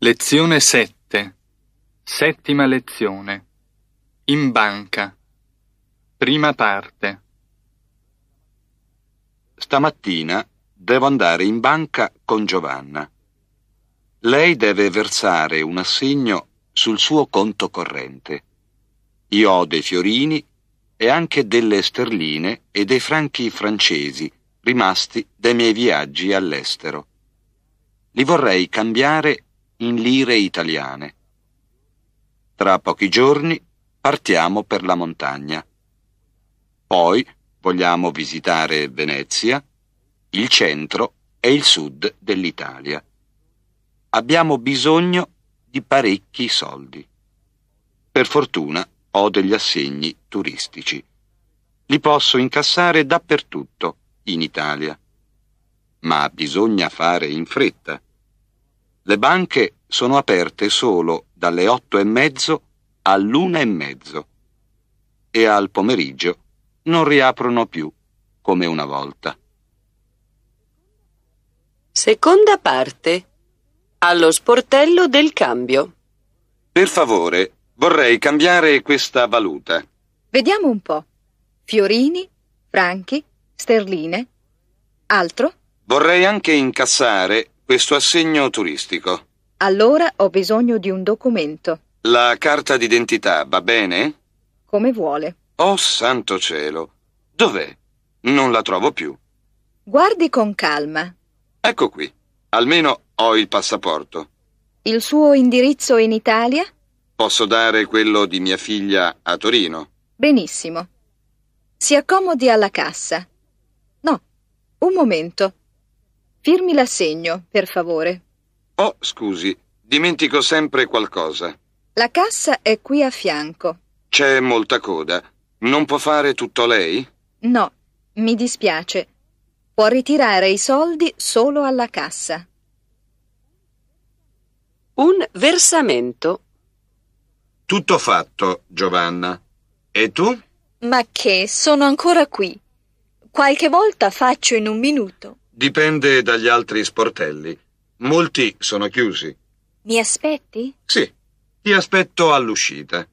Lezione 7. Settima lezione. In banca. Prima parte. Stamattina devo andare in banca con Giovanna. Lei deve versare un assegno sul suo conto corrente. Io ho dei fiorini e anche delle sterline e dei franchi francesi rimasti dai miei viaggi all'estero. Li vorrei cambiare in lire italiane. Tra pochi giorni partiamo per la montagna. Poi vogliamo visitare Venezia, il centro e il sud dell'Italia. Abbiamo bisogno di parecchi soldi. Per fortuna ho degli assegni turistici. Li posso incassare dappertutto in Italia. Ma bisogna fare in fretta le banche sono aperte solo dalle otto e mezzo all'una e mezzo e al pomeriggio non riaprono più come una volta. Seconda parte. Allo sportello del cambio. Per favore, vorrei cambiare questa valuta. Vediamo un po'. Fiorini, franchi, sterline. Altro? Vorrei anche incassare questo assegno turistico. Allora ho bisogno di un documento. La carta d'identità va bene? Come vuole. Oh santo cielo. Dov'è? Non la trovo più. Guardi con calma. Ecco qui. Almeno ho il passaporto. Il suo indirizzo in Italia? Posso dare quello di mia figlia a Torino. Benissimo. Si accomodi alla cassa. No, un momento. Firmi l'assegno, per favore. Oh, scusi, dimentico sempre qualcosa. La cassa è qui a fianco. C'è molta coda. Non può fare tutto lei? No, mi dispiace. Può ritirare i soldi solo alla cassa. Un versamento. Tutto fatto, Giovanna. E tu? Ma che, sono ancora qui. Qualche volta faccio in un minuto. Dipende dagli altri sportelli. Molti sono chiusi. Mi aspetti? Sì, ti aspetto all'uscita.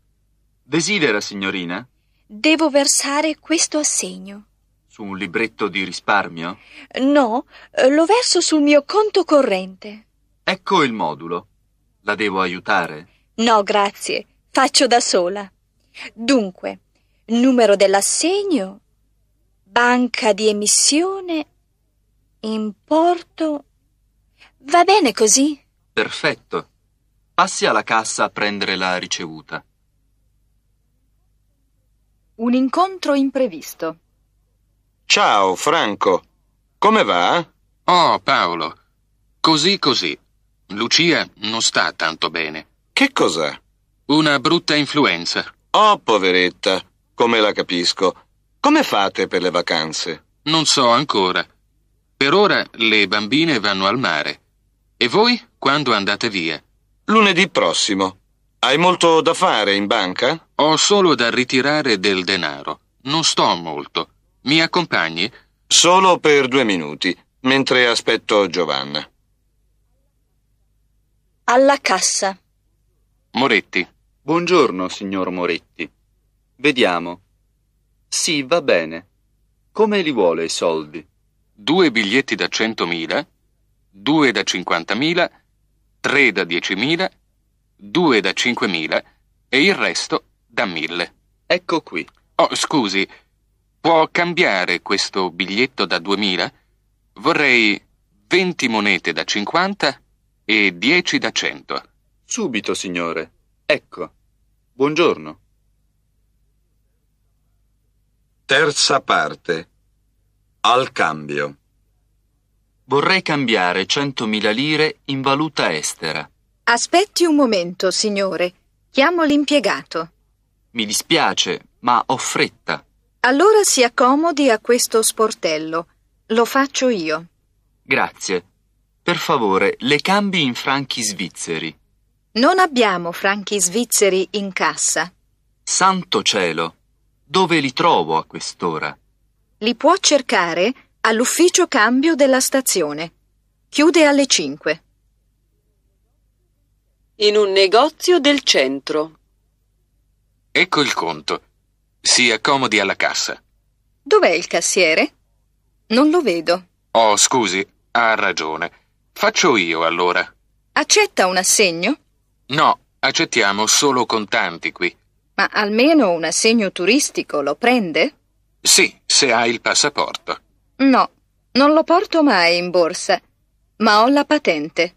Desidera, signorina? Devo versare questo assegno. Su un libretto di risparmio? No, eh, lo verso sul mio conto corrente. Ecco il modulo. La devo aiutare? No, grazie. Faccio da sola. Dunque, numero dell'assegno, banca di emissione Importo. Va bene così? Perfetto. Passi alla cassa a prendere la ricevuta. Un incontro imprevisto. Ciao Franco, come va? Oh Paolo, così così. Lucia non sta tanto bene. Che cos'è? Una brutta influenza. Oh poveretta, come la capisco. Come fate per le vacanze? Non so ancora. Per ora le bambine vanno al mare. E voi quando andate via? Lunedì prossimo. Hai molto da fare in banca? Ho solo da ritirare del denaro. Non sto molto. Mi accompagni? Solo per due minuti, mentre aspetto Giovanna. Alla cassa. Moretti. Buongiorno, signor Moretti. Vediamo. Sì, va bene. Come li vuole i soldi? due biglietti da 100.000, due da 50.000, tre da 10.000, due da 5.000 e il resto da 1.000. Ecco qui. Oh, scusi, può cambiare questo biglietto da 2.000? Vorrei 20 monete da 50 e 10 da 100. Subito, signore. Ecco. Buongiorno. Terza parte. Al cambio. Vorrei cambiare 100.000 lire in valuta estera. Aspetti un momento, signore. Chiamo l'impiegato. Mi dispiace, ma ho fretta. Allora si accomodi a questo sportello. Lo faccio io. Grazie. Per favore, le cambi in franchi svizzeri. Non abbiamo franchi svizzeri in cassa. Santo cielo! Dove li trovo a quest'ora? Li può cercare all'ufficio cambio della stazione. Chiude alle 5. In un negozio del centro. Ecco il conto. Si accomodi alla cassa. Dov'è il cassiere? Non lo vedo. Oh, scusi, ha ragione. Faccio io allora. Accetta un assegno? No, accettiamo solo contanti qui. Ma almeno un assegno turistico lo prende? Sì, se hai il passaporto. No, non lo porto mai in borsa, ma ho la patente.